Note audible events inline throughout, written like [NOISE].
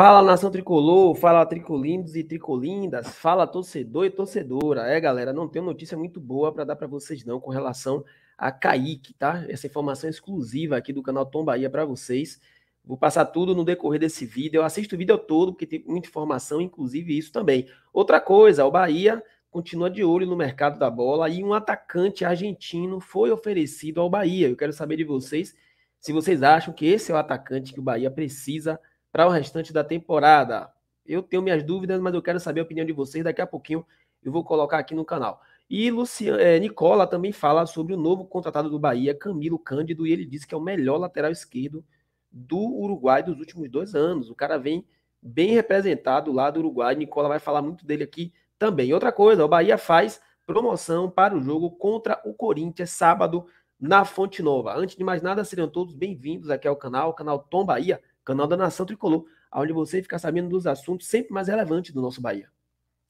Fala nação tricolor, fala tricolindos e tricolindas, fala torcedor e torcedora. É, galera, não tenho notícia muito boa para dar para vocês não com relação a Kaique, tá? Essa informação exclusiva aqui do canal Tom Bahia para vocês. Vou passar tudo no decorrer desse vídeo. Eu assisto o vídeo todo porque tem muita informação, inclusive isso também. Outra coisa, o Bahia continua de olho no mercado da bola e um atacante argentino foi oferecido ao Bahia. Eu quero saber de vocês se vocês acham que esse é o atacante que o Bahia precisa para o restante da temporada. Eu tenho minhas dúvidas, mas eu quero saber a opinião de vocês. Daqui a pouquinho eu vou colocar aqui no canal. E Luciano, é, Nicola também fala sobre o novo contratado do Bahia, Camilo Cândido, e ele diz que é o melhor lateral esquerdo do Uruguai dos últimos dois anos. O cara vem bem representado lá do Uruguai. Nicola vai falar muito dele aqui também. Outra coisa, o Bahia faz promoção para o jogo contra o Corinthians sábado na Fonte Nova. Antes de mais nada, serão todos bem-vindos aqui ao canal, canal Tom Bahia canal da Nação Tricolor, onde você fica sabendo dos assuntos sempre mais relevantes do nosso Bahia.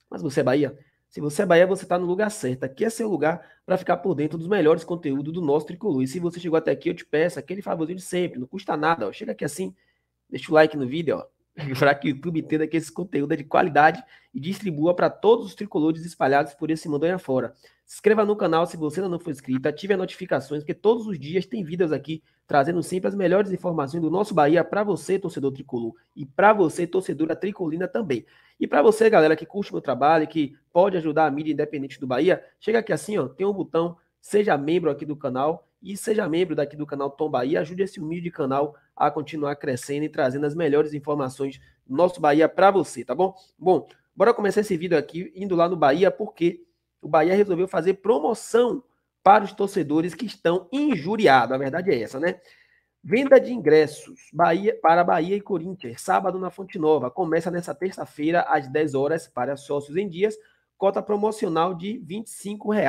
Mas você é Bahia? Se você é Bahia, você está no lugar certo. Aqui é seu lugar para ficar por dentro dos melhores conteúdos do nosso Tricolor. E se você chegou até aqui, eu te peço aquele favorzinho de sempre. Não custa nada. Ó. Chega aqui assim, deixa o like no vídeo, ó [LAUGHS] para que o YouTube entenda que esse conteúdo é de qualidade e distribua para todos os tricolores espalhados por esse mundo aí afora. Se inscreva no canal se você ainda não for inscrito, ative as notificações, porque todos os dias tem vídeos aqui trazendo sempre as melhores informações do nosso Bahia para você, torcedor tricolor, e para você, torcedora tricolina também. E para você, galera, que curte meu trabalho, que pode ajudar a mídia independente do Bahia, chega aqui assim, ó, tem um botão, seja membro aqui do canal e seja membro daqui do canal Tom Bahia, ajude esse humilde canal a continuar crescendo e trazendo as melhores informações do nosso Bahia para você, tá bom? Bom, bora começar esse vídeo aqui indo lá no Bahia, porque o Bahia resolveu fazer promoção para os torcedores que estão injuriados. A verdade é essa, né? Venda de ingressos Bahia, para Bahia e Corinthians, sábado na Fonte Nova. Começa nesta terça-feira, às 10 horas, para sócios em dias. Cota promocional de R$ 25. de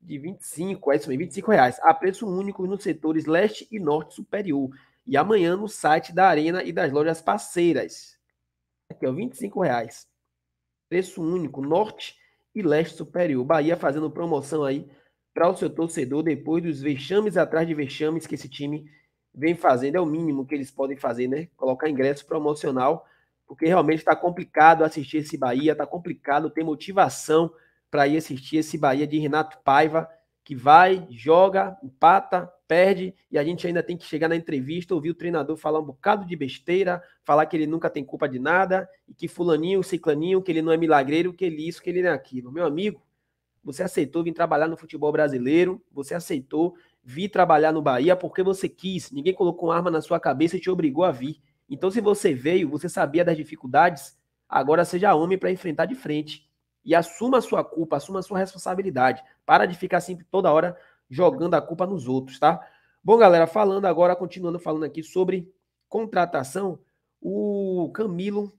De 25, é isso mesmo, 25 reais, a preço único nos setores leste e norte superior. E amanhã no site da Arena e das lojas parceiras. Aqui, ó, 25 reais. Preço único, norte e Leste Superior. Bahia fazendo promoção aí para o seu torcedor depois dos vexames atrás de vexames que esse time vem fazendo. É o mínimo que eles podem fazer, né? Colocar ingresso promocional, porque realmente está complicado assistir esse Bahia, está complicado ter motivação para ir assistir esse Bahia de Renato Paiva que vai, joga, empata, perde e a gente ainda tem que chegar na entrevista, ouvir o treinador falar um bocado de besteira, falar que ele nunca tem culpa de nada e que fulaninho, ciclaninho, que ele não é milagreiro, que ele isso, que ele não é aquilo. Meu amigo, você aceitou vir trabalhar no futebol brasileiro, você aceitou vir trabalhar no Bahia porque você quis, ninguém colocou uma arma na sua cabeça e te obrigou a vir. Então se você veio, você sabia das dificuldades, agora seja homem para enfrentar de frente e assuma a sua culpa, assuma a sua responsabilidade. Para de ficar sempre toda hora jogando a culpa nos outros, tá? Bom, galera, falando agora, continuando falando aqui sobre contratação, o Camilo,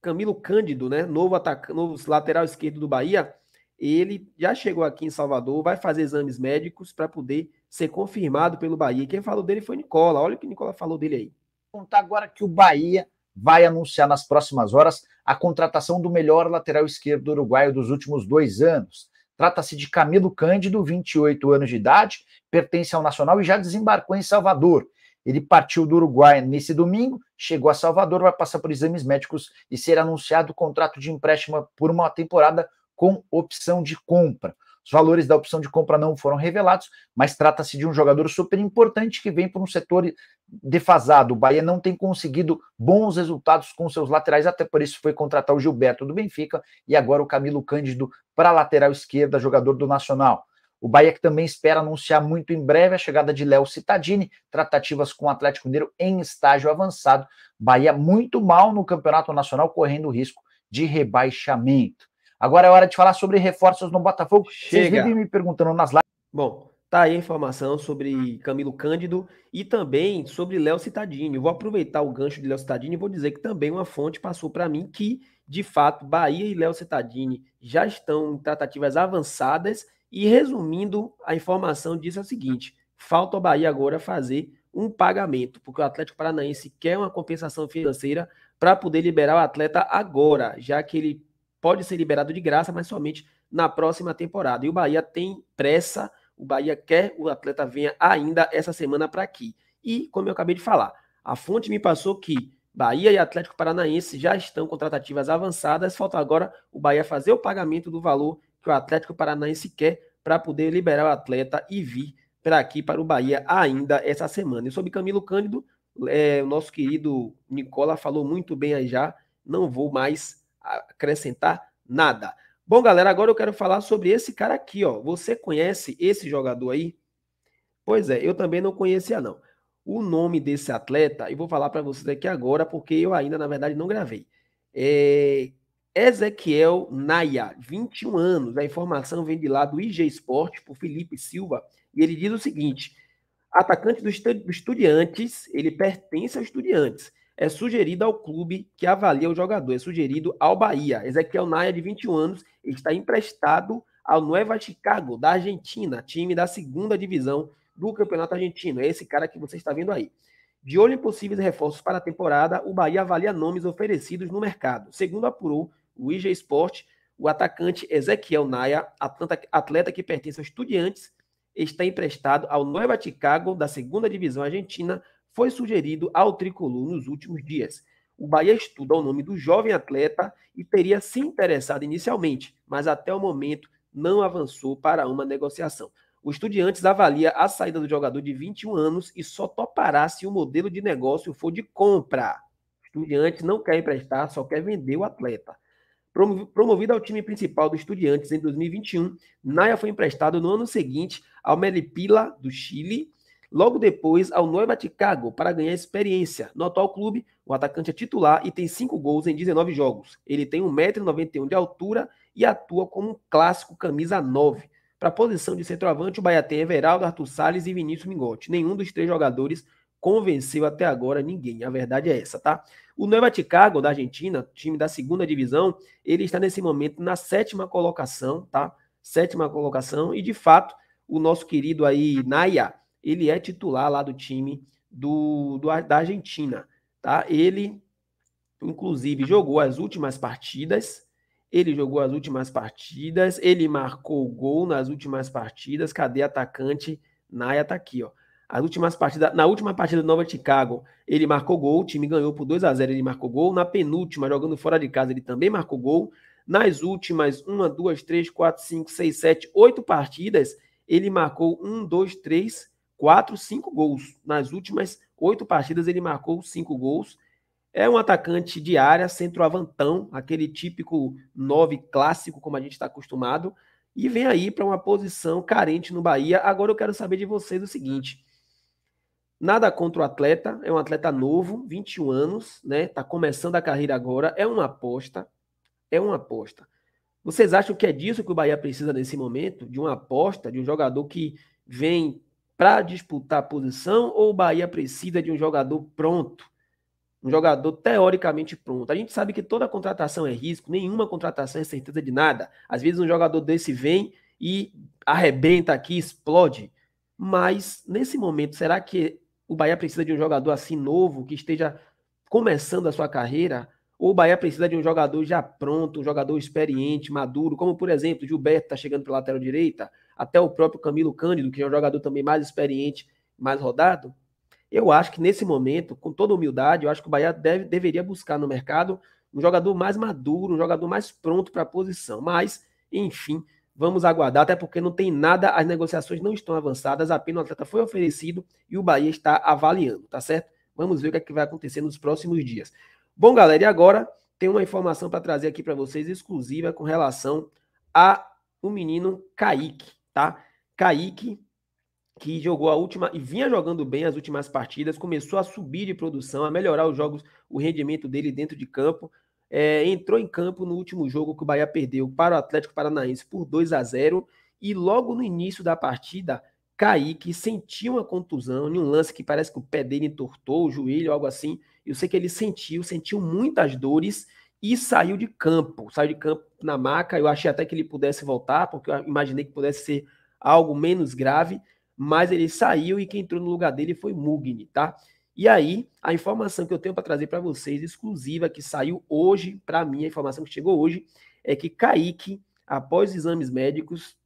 Camilo Cândido, né, novo atacante, novo lateral esquerdo do Bahia, ele já chegou aqui em Salvador, vai fazer exames médicos para poder ser confirmado pelo Bahia. quem falou dele foi Nicola. Olha o que Nicola falou dele aí. Contar agora que o Bahia vai anunciar nas próximas horas a contratação do melhor lateral esquerdo uruguaio dos últimos dois anos. Trata-se de Camilo Cândido, 28 anos de idade, pertence ao Nacional e já desembarcou em Salvador. Ele partiu do Uruguai nesse domingo, chegou a Salvador, vai passar por exames médicos e ser anunciado o contrato de empréstimo por uma temporada com opção de compra. Os valores da opção de compra não foram revelados, mas trata-se de um jogador super importante que vem para um setor defasado. O Bahia não tem conseguido bons resultados com seus laterais, até por isso foi contratar o Gilberto do Benfica e agora o Camilo Cândido para a lateral esquerda, jogador do Nacional. O Bahia que também espera anunciar muito em breve a chegada de Léo Cittadini, tratativas com o Atlético Mineiro em estágio avançado. Bahia muito mal no Campeonato Nacional, correndo risco de rebaixamento. Agora é hora de falar sobre reforços no Botafogo. Chega. Vocês vivem me perguntando nas lives. Bom, tá aí a informação sobre Camilo Cândido e também sobre Léo Citadini. vou aproveitar o gancho de Léo Citadini e vou dizer que também uma fonte passou para mim que, de fato, Bahia e Léo Citadini já estão em tratativas avançadas. E resumindo, a informação diz é o seguinte: falta o Bahia agora fazer um pagamento, porque o Atlético Paranaense quer uma compensação financeira para poder liberar o atleta agora, já que ele pode ser liberado de graça, mas somente na próxima temporada. E o Bahia tem pressa, o Bahia quer o atleta venha ainda essa semana para aqui. E, como eu acabei de falar, a fonte me passou que Bahia e Atlético Paranaense já estão com tratativas avançadas, falta agora o Bahia fazer o pagamento do valor que o Atlético Paranaense quer para poder liberar o atleta e vir para aqui, para o Bahia, ainda essa semana. E sobre Camilo Cândido, é, o nosso querido Nicola falou muito bem aí já, não vou mais acrescentar nada. Bom, galera, agora eu quero falar sobre esse cara aqui, ó. Você conhece esse jogador aí? Pois é, eu também não conhecia não. O nome desse atleta, eu vou falar para vocês aqui agora, porque eu ainda, na verdade, não gravei. É Ezequiel Naya, 21 anos. A informação vem de lá do IG Sport, por Felipe Silva, e ele diz o seguinte: atacante do Estudiantes, ele pertence ao Estudiantes é sugerido ao clube que avalia o jogador, é sugerido ao Bahia. Ezequiel Naya, de 21 anos, está emprestado ao Nueva Chicago, da Argentina, time da segunda divisão do Campeonato Argentino. É esse cara que você está vendo aí. De olho em possíveis reforços para a temporada, o Bahia avalia nomes oferecidos no mercado. Segundo apurou o IG Sport, o atacante Ezequiel Naya, atleta que pertence aos Estudiantes, está emprestado ao Nueva Chicago, da segunda divisão argentina, foi sugerido ao tricolor nos últimos dias. O Bahia estuda o nome do jovem atleta e teria se interessado inicialmente, mas até o momento não avançou para uma negociação. O Estudiantes avalia a saída do jogador de 21 anos e só topará se o modelo de negócio for de compra. O Estudiantes não quer emprestar, só quer vender o atleta. Promovido ao time principal do Estudiantes em 2021, Naya foi emprestado no ano seguinte ao Melipila do Chile Logo depois, ao Noiva Chicago para ganhar experiência. No atual clube, o atacante é titular e tem 5 gols em 19 jogos. Ele tem 1,91m de altura e atua como um clássico camisa 9. Para a posição de centroavante, o Bahia tem Everaldo, Arthur Salles e Vinícius Mingotti. Nenhum dos três jogadores convenceu até agora ninguém. A verdade é essa, tá? O Nueva Chicago, da Argentina, time da segunda divisão, ele está nesse momento na sétima colocação, tá? Sétima colocação e, de fato, o nosso querido aí, Naya, ele é titular lá do time do, do da Argentina, tá? Ele, inclusive, jogou as últimas partidas, ele jogou as últimas partidas, ele marcou gol nas últimas partidas, cadê atacante? Naya tá aqui, ó. As últimas partidas, na última partida do Nova Chicago, ele marcou gol, o time ganhou por 2 a 0 ele marcou gol. Na penúltima, jogando fora de casa, ele também marcou gol. Nas últimas, 1, 2, 3, 4, 5, 6, 7, 8 partidas, ele marcou 1, 2, 3, quatro, cinco gols. Nas últimas oito partidas, ele marcou cinco gols. É um atacante de área, centroavantão, aquele típico nove clássico, como a gente está acostumado. E vem aí para uma posição carente no Bahia. Agora eu quero saber de vocês o seguinte. Nada contra o atleta, é um atleta novo, 21 anos, né? Tá começando a carreira agora, é uma aposta, é uma aposta. Vocês acham que é disso que o Bahia precisa nesse momento? De uma aposta, de um jogador que vem para disputar a posição ou o Bahia precisa de um jogador pronto? Um jogador teoricamente pronto. A gente sabe que toda contratação é risco, nenhuma contratação é certeza de nada. Às vezes um jogador desse vem e arrebenta aqui, explode. Mas nesse momento, será que o Bahia precisa de um jogador assim novo, que esteja começando a sua carreira? Ou o Bahia precisa de um jogador já pronto, um jogador experiente, maduro, como por exemplo, Gilberto está chegando pela lateral direita, até o próprio Camilo Cândido, que é um jogador também mais experiente, mais rodado, eu acho que nesse momento, com toda humildade, eu acho que o Bahia deve, deveria buscar no mercado um jogador mais maduro, um jogador mais pronto para a posição. Mas, enfim, vamos aguardar, até porque não tem nada, as negociações não estão avançadas, apenas o atleta foi oferecido e o Bahia está avaliando, tá certo? Vamos ver o que, é que vai acontecer nos próximos dias. Bom, galera, e agora tem uma informação para trazer aqui para vocês exclusiva com relação a o menino Kaique tá? Kaique, que jogou a última e vinha jogando bem as últimas partidas, começou a subir de produção, a melhorar os jogos, o rendimento dele dentro de campo. É, entrou em campo no último jogo que o Bahia perdeu para o Atlético Paranaense por 2 a 0 e logo no início da partida, Kaique sentiu uma contusão em um lance que parece que o pé dele entortou, o joelho, algo assim. Eu sei que ele sentiu, sentiu muitas dores e saiu de campo. Saiu de campo na maca. Eu achei até que ele pudesse voltar, porque eu imaginei que pudesse ser algo menos grave, mas ele saiu e quem entrou no lugar dele foi Mugni, tá? E aí, a informação que eu tenho para trazer para vocês, exclusiva, que saiu hoje, para mim, a informação que chegou hoje, é que Kaique, após exames médicos,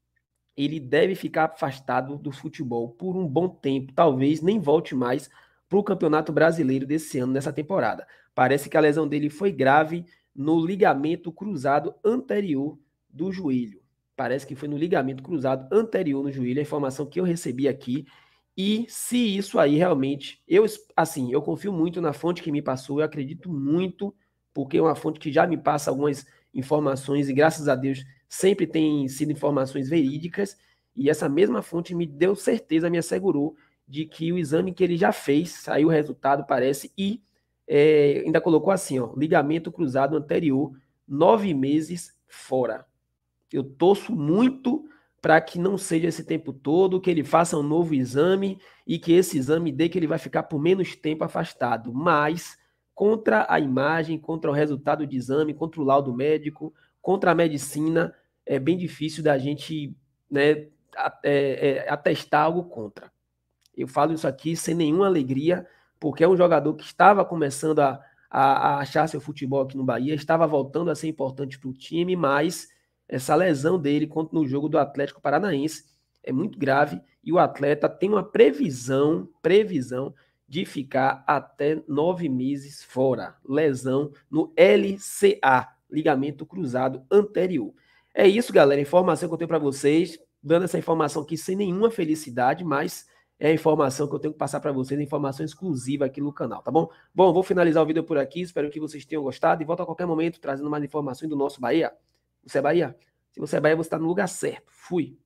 ele deve ficar afastado do futebol por um bom tempo, talvez nem volte mais para o Campeonato Brasileiro desse ano, nessa temporada. Parece que a lesão dele foi grave, no ligamento cruzado anterior do joelho. Parece que foi no ligamento cruzado anterior no joelho, a informação que eu recebi aqui. E se isso aí realmente, eu assim, eu confio muito na fonte que me passou, eu acredito muito, porque é uma fonte que já me passa algumas informações e graças a Deus sempre tem sido informações verídicas, e essa mesma fonte me deu certeza, me assegurou de que o exame que ele já fez, saiu o resultado, parece, e é, ainda colocou assim, ó, ligamento cruzado anterior, nove meses fora. Eu torço muito para que não seja esse tempo todo, que ele faça um novo exame e que esse exame dê que ele vai ficar por menos tempo afastado. Mas, contra a imagem, contra o resultado de exame, contra o laudo médico, contra a medicina, é bem difícil da gente né, é, é, atestar algo contra. Eu falo isso aqui sem nenhuma alegria, porque é um jogador que estava começando a, a, a achar seu futebol aqui no Bahia, estava voltando a ser importante para o time, mas essa lesão dele contra no jogo do Atlético Paranaense é muito grave e o atleta tem uma previsão, previsão de ficar até nove meses fora. Lesão no LCA, ligamento cruzado anterior. É isso, galera. Informação que eu tenho para vocês, dando essa informação aqui sem nenhuma felicidade, mas é a informação que eu tenho que passar para vocês, informação exclusiva aqui no canal, tá bom? Bom, vou finalizar o vídeo por aqui, espero que vocês tenham gostado e volto a qualquer momento trazendo mais informações do nosso Bahia. Você é Bahia? Se você é Bahia, você está no lugar certo. Fui!